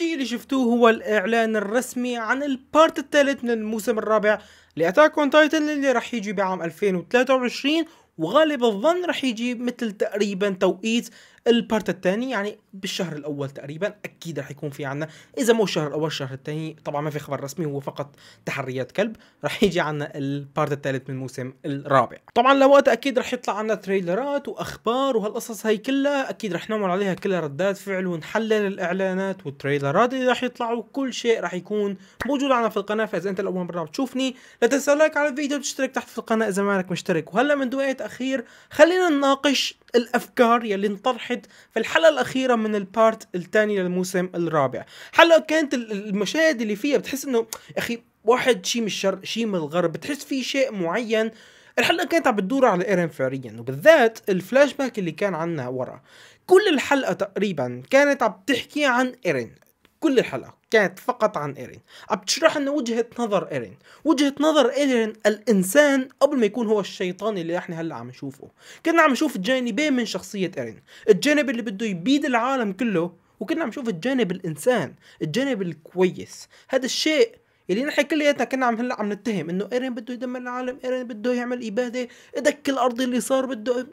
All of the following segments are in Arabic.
الشيء اللي شفتوه هو الإعلان الرسمي عن البارت الثالث من الموسم الرابع لأتاك أون تايتن اللي راح يجي بعام 2023 وغالب الظن راح يجي مثل تقريبا توقيت البارت الثاني يعني بالشهر الاول تقريبا اكيد رح يكون في عنا اذا مو الشهر الاول الشهر الثاني طبعا ما في خبر رسمي هو فقط تحريات كلب رح يجي عنا البارت الثالث من الموسم الرابع طبعا لوقت اكيد رح يطلع عنا تريلرات واخبار وهالقصص هي كلها اكيد رح نعمل عليها كلها ردات فعل ونحلل الاعلانات والتريلرات اللي رح يطلعوا كل شيء رح يكون موجود عنا في القناه فاذا انت الاول مره بتشوفني لا تنسى لايك على الفيديو وتشترك تحت في القناه اذا ما مشترك وهلا من دوقت اخير خلينا نناقش الافكار يلي انطرحت في الحلقه الاخيره من البارت الثاني للموسم الرابع حلقه كانت المشاهد اللي فيها بتحس انه اخي واحد شيء من الشرق شيء من الغرب بتحس في شيء معين الحلقه كانت عم بتدور على ايرين فعليا وبالذات الفلاش باك اللي كان عنا ورا كل الحلقه تقريبا كانت عم تحكي عن ايرين كل الحلقة كانت فقط عن إيرين بتشرح لنا وجهة نظر إيرين وجهة نظر إيرين الإنسان قبل ما يكون هو الشيطان اللي احنا هلا عم نشوفه كنا عم نشوف جانبين من شخصية إيرين الجانب اللي بده يبيد العالم كله وكنا عم نشوف الجانب الإنسان الجانب الكويس هذا الشيء اللي نحن كلياتنا كنا عم هلا عم نتهم انه ايرين بده يدمر العالم ايرين بده يعمل اباده ادك الارض اللي صار بده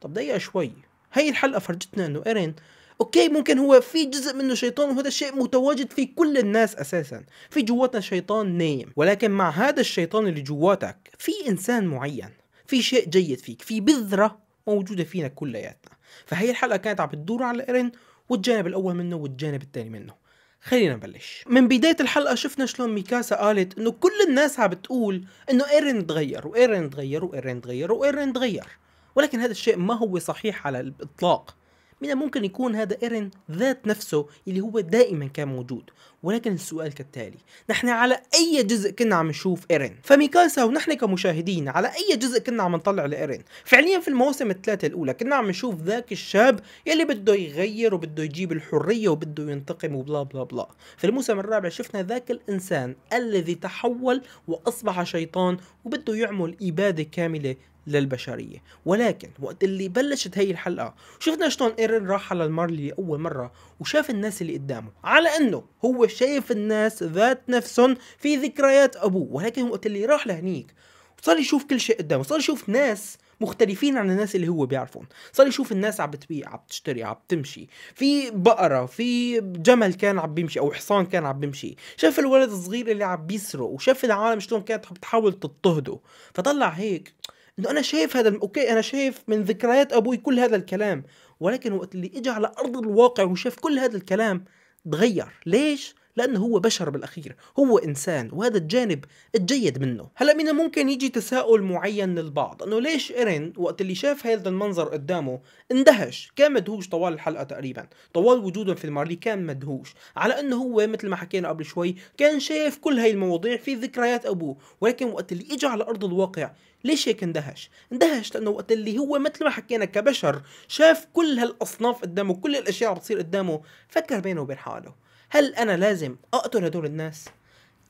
طب دقيقه شوي هي الحلقه فرجتنا انه ايرين اوكي ممكن هو في جزء منه شيطان وهذا الشيء متواجد في كل الناس اساسا في جواتنا شيطان نايم ولكن مع هذا الشيطان اللي جواتك في انسان معين في شيء جيد فيك في بذره موجوده فينا كلياتنا فهي الحلقه كانت عم بتدور على ايرين والجانب الاول منه والجانب الثاني منه خلينا نبلش من بداية الحلقة شفنا شلون ميكاسا قالت انه كل الناس عم بتقول انه ايرين تغير وايرين تغير وايرين تغير وايرين تغير ولكن هذا الشيء ما هو صحيح على الاطلاق من الممكن يكون هذا ايرن ذات نفسه اللي هو دائما كان موجود ولكن السؤال كالتالي نحن على اي جزء كنا عم نشوف ايرن فميكاسا ونحن كمشاهدين على اي جزء كنا عم نطلع لايرن فعليا في المواسم الثلاثه الاولى كنا عم نشوف ذاك الشاب يلي بده يغير وبده يجيب الحريه وبده ينتقم وبلا بلا بلا في الموسم الرابع شفنا ذاك الانسان الذي تحول واصبح شيطان وبده يعمل اباده كامله للبشرية ولكن وقت اللي بلشت هي الحلقة شفنا شلون ايرن راح على المارلي أول مرة وشاف الناس اللي قدامه على أنه هو شايف الناس ذات نفسهم في ذكريات أبوه ولكن وقت اللي راح لهنيك صار يشوف كل شيء قدامه صار يشوف ناس مختلفين عن الناس اللي هو بيعرفهم صار يشوف الناس عم بتبيع عم تشتري عم تمشي في بقرة في جمل كان عم بيمشي أو حصان كان عم بيمشي شاف الولد الصغير اللي عم بيسرق وشاف العالم شلون كانت عم تحاول تضطهده فطلع هيك انه انا شايف هذا اوكي انا شايف من ذكريات ابوي كل هذا الكلام ولكن وقت اللي اجى على ارض الواقع وشاف كل هذا الكلام تغير ليش لأنه هو بشر بالأخير هو إنسان وهذا الجانب الجيد منه هلا من ممكن يجي تساؤل معين للبعض أنه ليش إيرين وقت اللي شاف هذا المنظر قدامه اندهش كان مدهوش طوال الحلقة تقريبا طوال وجوده في المارلي كان مدهوش على أنه هو مثل ما حكينا قبل شوي كان شايف كل هاي المواضيع في ذكريات أبوه ولكن وقت اللي إجا على أرض الواقع ليش هيك اندهش؟ اندهش لأنه وقت اللي هو مثل ما حكينا كبشر شاف كل هالأصناف قدامه كل الأشياء عم بتصير قدامه فكر بينه وبين حاله هل انا لازم اقتل هدول الناس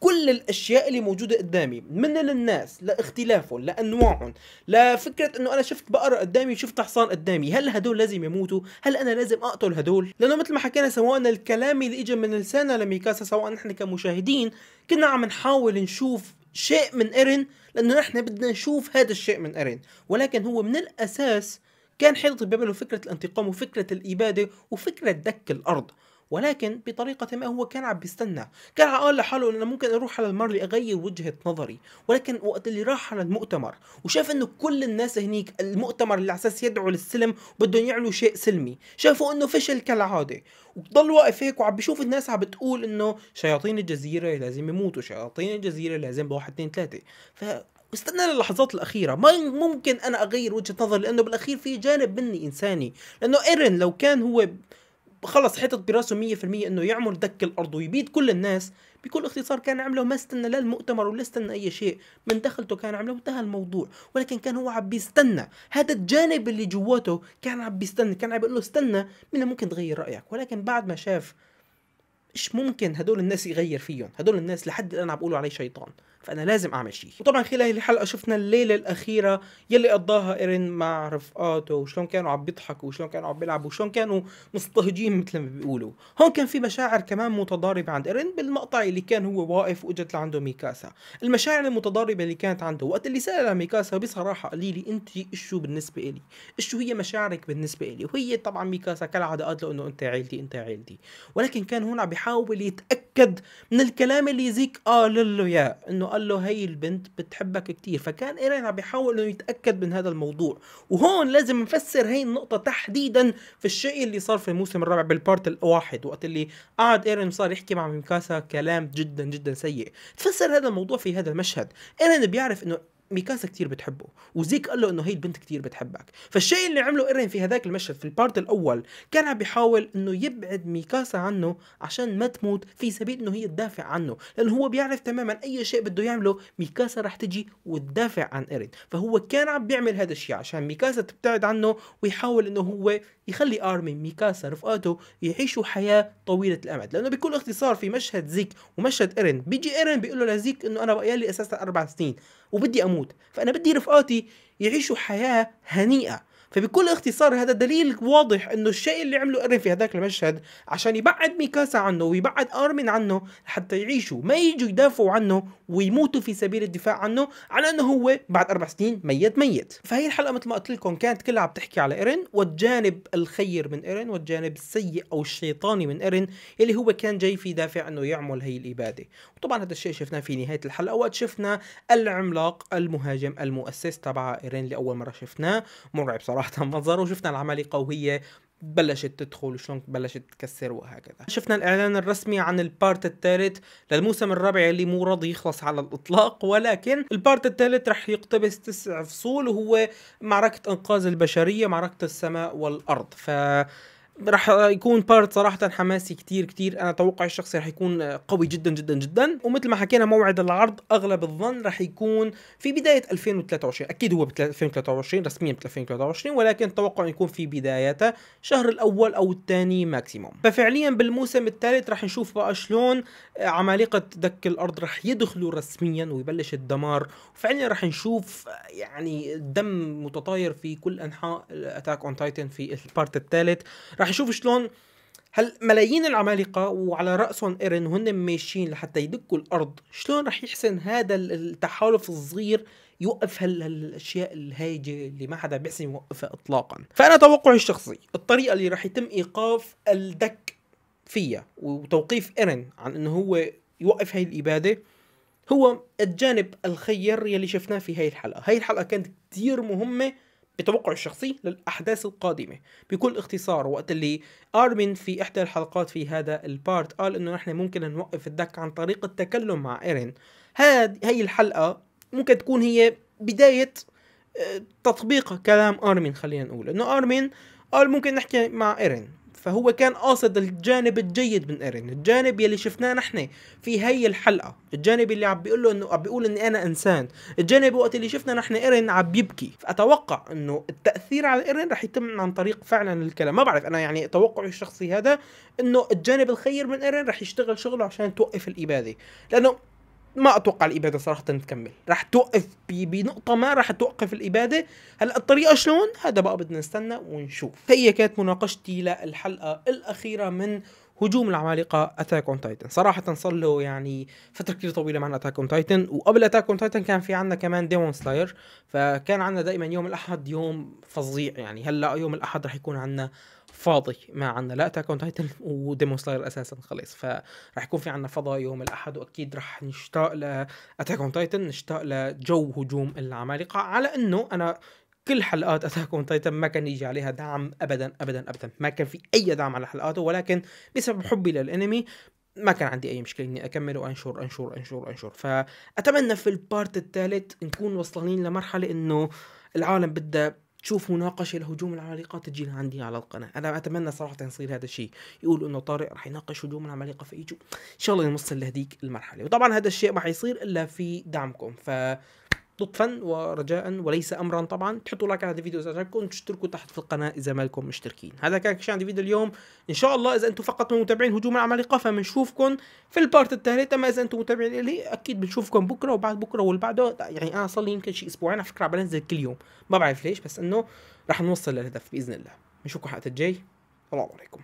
كل الاشياء اللي موجوده قدامي من الناس لاختلافهم لانواعهم لفكره انه انا شفت بقره قدامي شفت حصان قدامي هل هدول لازم يموتوا هل انا لازم اقتل هدول لانه مثل ما حكينا سواء الكلام اللي اجى من لسانا لميكاسا سواء نحن كمشاهدين كنا عم نحاول نشوف شيء من ايرين لانه نحن بدنا نشوف هذا الشيء من ايرين ولكن هو من الاساس كان حيطت بباله فكره الانتقام وفكره الاباده وفكره دك الارض ولكن بطريقة ما هو كان عم بيستنى كان على قال لحاله انه ممكن أروح على المرلي أغير وجهة نظري ولكن وقت اللي راح على المؤتمر وشاف إنه كل الناس هنيك المؤتمر اللي على أساس يدعو للسلم بدهم يعملوا شيء سلمي شافوا إنه فشل كالعادة وضل واقف هيك وعم بيشوف الناس عم بتقول إنه شياطين الجزيرة لازم يموتوا شياطين الجزيرة لازم بواحد اثنين ثلاثة ف استنى للحظات الاخيره ما ممكن انا اغير وجهه نظري لانه بالاخير في جانب مني انساني لانه ايرن لو كان هو خلص حطت براسه 100% انه يعمل دك الارض ويبيد كل الناس بكل اختصار كان عمله ما استنى لا المؤتمر ولا استنى اي شيء من دخلته كان عمله وانتهى الموضوع ولكن كان هو عم بيستنى هذا الجانب اللي جواته كان عم بيستنى كان عم بيقول له استنى من ممكن تغير رايك ولكن بعد ما شاف ايش ممكن هدول الناس يغير فيهم هدول الناس لحد الان عم بقولوا عليه شيطان فانا لازم اعمل شيء وطبعا خلال الحلقه شفنا الليله الاخيره يلي قضاها ايرين مع رفقاته وشلون كانوا عم بيضحكوا وشلون كانوا عم بيلعبوا وشلون كانوا مستهجين مثل ما بيقولوا هون كان في مشاعر كمان متضاربه عند ايرين بالمقطع اللي كان هو واقف واجت لعنده ميكاسا المشاعر المتضاربه اللي كانت عنده وقت اللي سالها ميكاسا بصراحه قال لي انت شو بالنسبه الي شو هي مشاعرك بالنسبه الي وهي طبعا ميكاسا كالعاده قالت له انه انت عيلتي انت عيلتي ولكن كان هون عم بيحاول يتاكد بجد من الكلام اللي يزيك اه له يا انه قال له هي البنت بتحبك كتير فكان ايرين عم بيحاول انه يتاكد من هذا الموضوع وهون لازم نفسر هي النقطه تحديدا في الشيء اللي صار في الموسم الرابع بالبارت الواحد وقت اللي قعد ايرين صار يحكي مع ميكاسا كلام جدا جدا سيء تفسر هذا الموضوع في هذا المشهد ايرين بيعرف انه ميكاسا كتير بتحبه وزيك قال له انه هي البنت كتير بتحبك فالشيء اللي عمله ايرين في هذاك المشهد في البارت الاول كان عم بيحاول انه يبعد ميكاسا عنه عشان ما تموت في سبيل انه هي تدافع عنه لانه هو بيعرف تماما اي شيء بده يعمله ميكاسا رح تجي وتدافع عن ايرين فهو كان عم بيعمل هذا الشيء عشان ميكاسا تبتعد عنه ويحاول انه هو يخلي ارمي ميكاسا رفقاته يعيشوا حياه طويله الامد لانه بكل اختصار في مشهد زيك ومشهد ايرين بيجي ايرين بيقول له لزيك انه انا بقيالي اساسا اربع سنين وبدي اموت فانا بدي رفقاتي يعيشوا حياه هنيئه فبكل اختصار هذا دليل واضح انه الشيء اللي عمله ارن في هذاك المشهد عشان يبعد ميكاسا عنه ويبعد ارمن عنه حتى يعيشوا ما يجوا يدافعوا عنه ويموتوا في سبيل الدفاع عنه على انه هو بعد اربع سنين ميت ميت فهي الحلقه مثل ما قلت لكم كانت كلها عم تحكي على ارن والجانب الخير من ارن والجانب السيء او الشيطاني من ارن اللي هو كان جاي في دافع انه يعمل هي الاباده وطبعا هذا الشيء شفناه في نهايه الحلقه وقت شفنا العملاق المهاجم المؤسس تبع ايرين لاول مره شفناه مرعب صراحه صراحه منظره وشفنا العمالقه وهي بلشت تدخل وشلون بلشت تكسر وهكذا شفنا الاعلان الرسمي عن البارت الثالث للموسم الرابع اللي مو راضي يخلص على الاطلاق ولكن البارت الثالث رح يقتبس تسع فصول وهو معركه انقاذ البشريه معركه السماء والارض ف راح يكون بارت صراحة حماسي كتير كتير أنا توقعي الشخصي راح يكون قوي جدا جدا جدا ومثل ما حكينا موعد العرض أغلب الظن راح يكون في بداية 2023 أكيد هو ب 2023 رسميا ب 2023 ولكن توقع يكون في بدايته شهر الأول أو الثاني ماكسيموم ففعليا بالموسم الثالث راح نشوف بقى شلون عمالقة دك الأرض راح يدخلوا رسميا ويبلش الدمار وفعليا راح نشوف يعني الدم متطاير في كل أنحاء أتاك أون تايتن في البارت الثالث راح نشوف شلون هل ملايين العمالقه وعلى راسهم ايرن وهن ماشيين لحتى يدكوا الارض شلون رح يحسن هذا التحالف الصغير يوقف هالاشياء الهايجه اللي ما حدا بيحسن يوقفها اطلاقا فانا توقعي الشخصي الطريقه اللي رح يتم ايقاف الدك فيها وتوقيف ايرن عن انه هو يوقف هاي الاباده هو الجانب الخير يلي شفناه في هاي الحلقه هاي الحلقه كانت كتير مهمه بتوقع الشخصي للأحداث القادمة بكل اختصار وقت اللي آرمين في إحدى الحلقات في هذا البارت قال إنه نحن ممكن نوقف الدك عن طريق التكلم مع إيرين هاد هي الحلقة ممكن تكون هي بداية آه، تطبيق كلام آرمين خلينا نقول إنه آرمين قال ممكن نحكي مع إيرين فهو كان قاصد الجانب الجيد من ايرين الجانب يلي شفناه نحن في هي الحلقه الجانب اللي عم بيقول له انه عم بيقول اني انا انسان الجانب وقت اللي شفنا نحن ايرين عم بيبكي فاتوقع انه التاثير على ايرين رح يتم عن طريق فعلا الكلام ما بعرف انا يعني توقعي الشخصي هذا انه الجانب الخير من ايرين رح يشتغل شغله عشان توقف الاباده لانه ما اتوقع الاباده صراحه تكمل راح توقف بنقطه ما راح توقف الاباده هلا الطريقه شلون هذا بقى بدنا نستنى ونشوف هي كانت مناقشتي للحلقه الاخيره من هجوم العمالقه اتاك اون تايتن صراحه صار له يعني فتره كتير طويله معنا اتاك اون تايتن وقبل اتاك اون تايتن كان في عندنا كمان ديمون سلاير فكان عندنا دائما يوم الاحد يوم فظيع يعني هلا يوم الاحد رح يكون عندنا فاضي ما عندنا لا اتاك اون تايتن وديمون سلاير اساسا خلص فراح يكون في عندنا فضاء يوم الاحد واكيد راح نشتاق ل اتاك اون تايتن نشتاق لجو هجوم العمالقه على انه انا كل حلقات اتاك اون تايتن ما كان يجي عليها دعم ابدا ابدا ابدا ما كان في اي دعم على حلقاته ولكن بسبب حبي للانمي ما كان عندي اي مشكله اني اكمل وانشر انشر انشر انشر فاتمنى في البارت الثالث نكون وصلانين لمرحله انه العالم بدها تشوف مناقشه لهجوم العمالقه تجينا عندي على القناه انا اتمنى صراحه يصير هذا الشيء يقول انه طارق رح يناقش هجوم العمالقه في ايجو ان شاء الله نوصل لهذيك المرحله وطبعا هذا الشيء ما حيصير الا في دعمكم ف لطفا ورجاء وليس امرا طبعا تحطوا لايك على هذا الفيديو اذا عجبكم تشتركوا تحت في القناه اذا ما لكم مشتركين هذا كان كل شيء فيديو اليوم ان شاء الله اذا انتم فقط من متابعين هجوم العمالقه فبنشوفكم في البارت الثالث اما اذا انتم متابعين لي اكيد بنشوفكم بكره وبعد بكره واللي بعده يعني انا صار لي يمكن شيء اسبوعين على فكره عم بنزل كل يوم ما بعرف ليش بس انه راح نوصل للهدف باذن الله بنشوفكم الحلقه الجاي السلام عليكم